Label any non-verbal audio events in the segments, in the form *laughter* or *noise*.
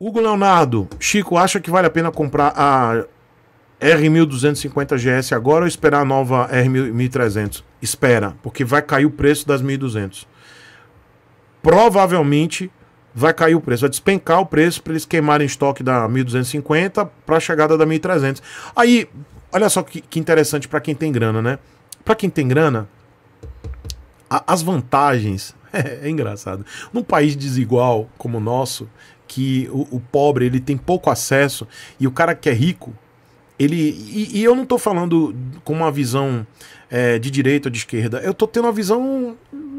Hugo Leonardo, Chico, acha que vale a pena comprar a R1250 GS agora ou esperar a nova R1300? Espera, porque vai cair o preço das 1200. Provavelmente vai cair o preço, vai despencar o preço para eles queimarem estoque da 1250 para a chegada da 1300. Aí, olha só que, que interessante para quem tem grana, né? Para quem tem grana, a, as vantagens é, *laughs* é engraçado. Num país desigual como o nosso, que o, o, pobre ele tem pouco acesso e o cara que é rico ele e, e eu não estou falando com uma visão é, de direita ou de esquerda eu estou tendo uma visão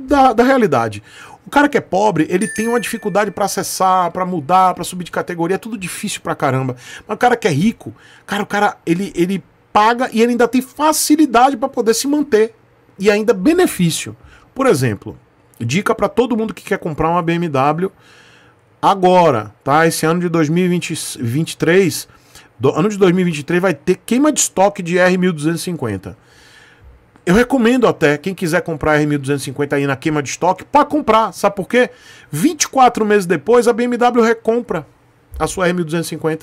da, da realidade o cara que é pobre ele tem uma dificuldade para acessar para mudar para subir de categoria é tudo difícil para caramba mas o cara que é rico cara o cara ele ele paga e ele ainda tem facilidade para poder se manter e ainda benefício por exemplo dica para todo mundo que quer comprar uma BMW agora, tá? Esse ano de 2023, do, ano de 2023 vai ter queima de estoque de R1250. Eu recomendo até quem quiser comprar R1250 aí na queima de estoque para comprar, sabe por quê? 24 meses depois a BMW recompra a sua R1250.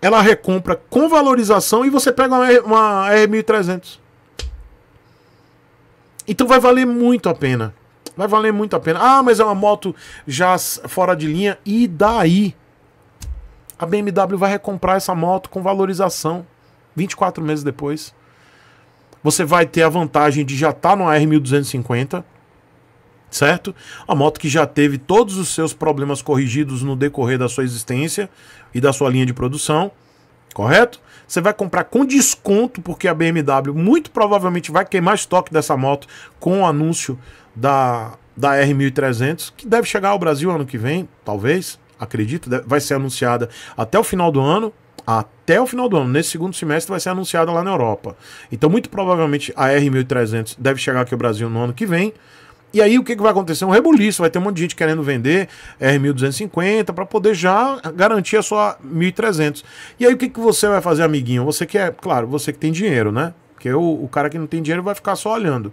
Ela recompra com valorização e você pega uma, uma R1300. Então vai valer muito a pena. Vai valer muito a pena. Ah, mas é uma moto já fora de linha. E daí? A BMW vai recomprar essa moto com valorização 24 meses depois. Você vai ter a vantagem de já estar tá no R1250, certo? A moto que já teve todos os seus problemas corrigidos no decorrer da sua existência e da sua linha de produção correto? Você vai comprar com desconto, porque a BMW muito provavelmente vai queimar estoque dessa moto com o anúncio da, da R1300, que deve chegar ao Brasil ano que vem, talvez, acredito, vai ser anunciada até o final do ano, até o final do ano, nesse segundo semestre, vai ser anunciada lá na Europa. Então, muito provavelmente, a R1300 deve chegar aqui ao Brasil no ano que vem, e aí o que, que vai acontecer? Um rebuliço, vai ter um monte de gente querendo vender é, R1250 para poder já garantir a sua 1300. E aí o que, que você vai fazer, amiguinho? Você que é, claro, você que tem dinheiro, né? Porque o, o cara que não tem dinheiro vai ficar só olhando.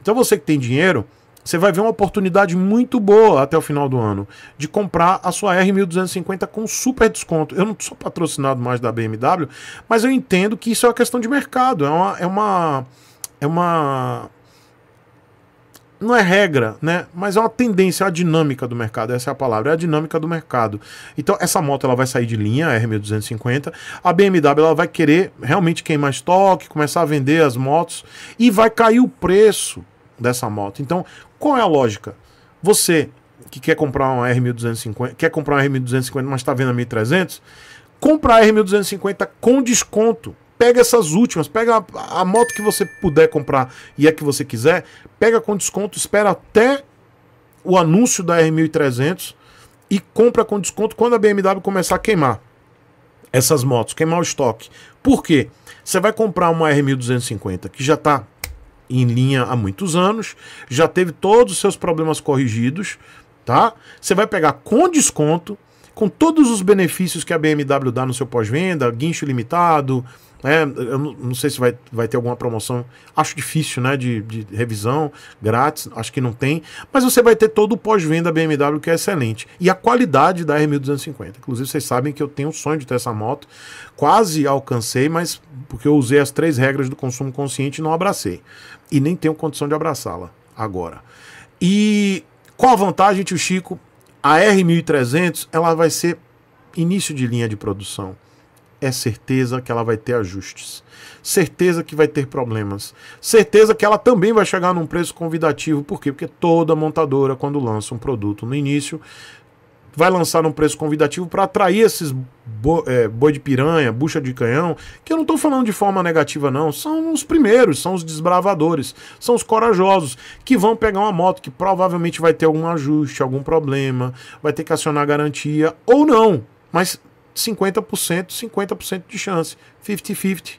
Então você que tem dinheiro, você vai ver uma oportunidade muito boa até o final do ano de comprar a sua R1250 com super desconto. Eu não sou patrocinado mais da BMW, mas eu entendo que isso é uma questão de mercado, é uma. É uma é uma não é regra, né? Mas é uma tendência, é a dinâmica do mercado, essa é a palavra, é a dinâmica do mercado. Então, essa moto ela vai sair de linha, a R1250, a BMW ela vai querer realmente queimar estoque, começar a vender as motos e vai cair o preço dessa moto. Então, qual é a lógica? Você que quer comprar uma R1250, quer comprar uma R1250, mas está vendo a 1300, compra a R1250 com desconto pega essas últimas, pega a, a, moto que você puder comprar e a que você quiser, pega com desconto, espera até o anúncio da R1300 e compra com desconto quando a BMW começar a queimar essas motos, queimar o estoque. Por quê? Você vai comprar uma R1250 que já está em linha há muitos anos, já teve todos os seus problemas corrigidos, tá? Você vai pegar com desconto com todos os benefícios que a BMW dá no seu pós-venda, guincho limitado, né? Eu não sei se vai, vai ter alguma promoção, acho difícil, né? De, de revisão, grátis, acho que não tem. Mas você vai ter todo o pós-venda BMW que é excelente. E a qualidade da R1250. Inclusive, vocês sabem que eu tenho o sonho de ter essa moto. Quase alcancei, mas porque eu usei as três regras do consumo consciente não abracei. E nem tenho condição de abraçá-la agora. E qual a vantagem, tio Chico? A R1300 ela vai ser início de linha de produção. É certeza que ela vai ter ajustes. Certeza que vai ter problemas. Certeza que ela também vai chegar num preço convidativo. Por quê? Porque toda montadora, quando lança um produto no início, vai lançar num preço convidativo para atrair esses bo, é, boi de piranha, bucha de canhão, que eu não estou falando de forma negativa, não. São os primeiros, são os desbravadores, são os corajosos, que vão pegar uma moto que provavelmente vai ter algum ajuste, algum problema, vai ter que acionar a garantia, ou não, mas 50%, 50% de chance, 50-50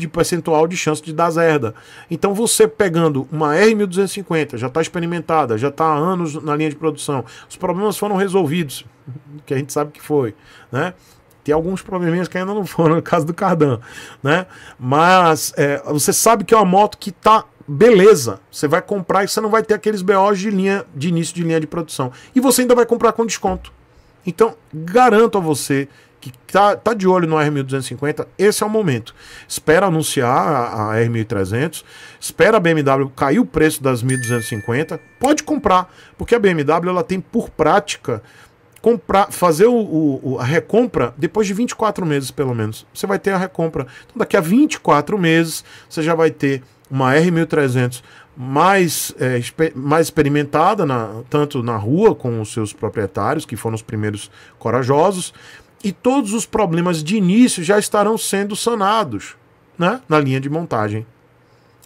de percentual de chance de dar zerda. Então você pegando uma R1250, já está experimentada, já está há anos na linha de produção, os problemas foram resolvidos, *laughs* que a gente sabe que foi, né? Tem alguns probleminhas que ainda não foram, *laughs* no caso do Cardan, né? Mas é, você sabe que é uma moto que tá beleza. Você vai comprar e você não vai ter aqueles BOs de linha de início de linha de produção. E você ainda vai comprar com desconto. Então, garanto a você que tá, tá de olho no R1250, esse é o momento. Espera anunciar a, a R1300, espera a BMW cair o preço das 1250, pode comprar, porque a BMW ela tem por prática comprar, fazer o, o, a recompra depois de 24 meses, pelo menos. Você vai ter a recompra. Então, daqui a 24 meses, você já vai ter uma R1300 mais, é, mais experimentada, na, tanto na rua com os seus proprietários, que foram os primeiros corajosos, e todos os problemas de início já estarão sendo sanados né, na linha de montagem.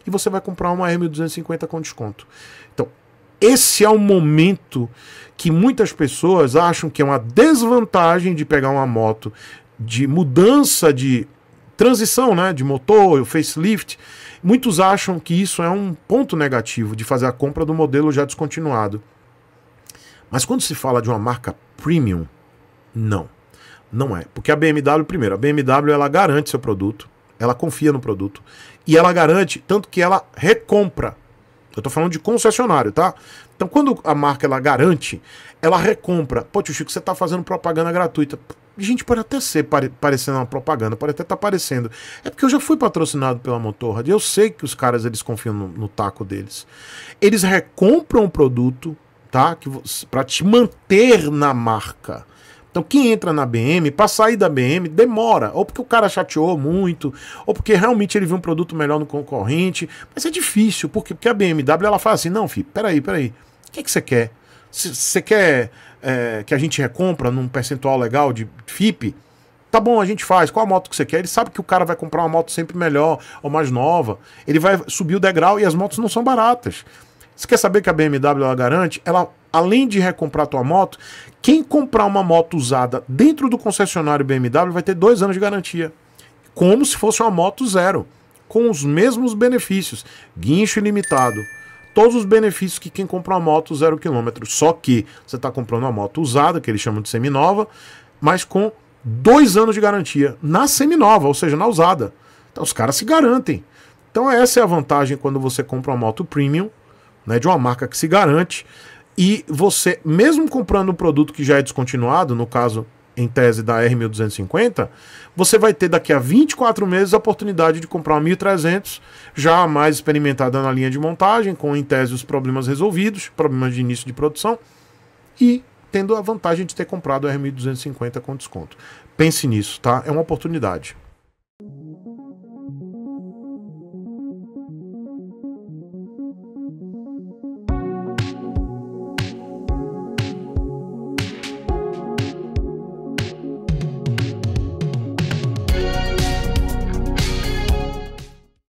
E você vai comprar uma R1250 com desconto. Então, esse é o momento que muitas pessoas acham que é uma desvantagem de pegar uma moto de mudança de transição, né, de motor, o facelift. Muitos acham que isso é um ponto negativo de fazer a compra do modelo já descontinuado. Mas quando se fala de uma marca premium, não. Não é. Porque a BMW, primeiro, a BMW ela garante seu produto, ela confia no produto. E ela garante, tanto que ela recompra. Eu estou falando de concessionário, tá? Então, quando a marca ela garante, ela recompra. Pô, tio Chico, você tá fazendo propaganda gratuita. Gente, pode até ser pare parecendo uma propaganda, pode até estar tá parecendo. É porque eu já fui patrocinado pela Motorrad. Eu sei que os caras eles confiam no, no taco deles. Eles recompram o produto, tá? Que para te manter na marca. Então, quem entra na BM, para sair da BM, demora. Ou porque o cara chateou muito, ou porque realmente ele viu um produto melhor no concorrente. Mas é difícil, porque, porque a BMW ela fala assim: não, filho, peraí, peraí. O que, é que você quer? Você quer é, que a gente recompra num percentual legal de FIP? Tá bom, a gente faz. Qual a moto que você quer? Ele sabe que o cara vai comprar uma moto sempre melhor ou mais nova. Ele vai subir o degrau e as motos não são baratas. Você quer saber que a BMW ela garante? Ela, além de recomprar tua moto, quem comprar uma moto usada dentro do concessionário BMW vai ter dois anos de garantia. Como se fosse uma moto zero. Com os mesmos benefícios. Guincho ilimitado. Todos os benefícios que quem compra uma moto zero quilômetro. Só que você está comprando uma moto usada, que eles chamam de seminova, mas com dois anos de garantia na seminova, ou seja, na usada. Então os caras se garantem. Então essa é a vantagem quando você compra uma moto premium né, de uma marca que se garante. E você, mesmo comprando um produto que já é descontinuado, no caso, em tese da R1250, você vai ter daqui a 24 meses a oportunidade de comprar uma 1300, já mais experimentada na linha de montagem, com em tese os problemas resolvidos, problemas de início de produção, e tendo a vantagem de ter comprado a R1250 com desconto. Pense nisso, tá? É uma oportunidade.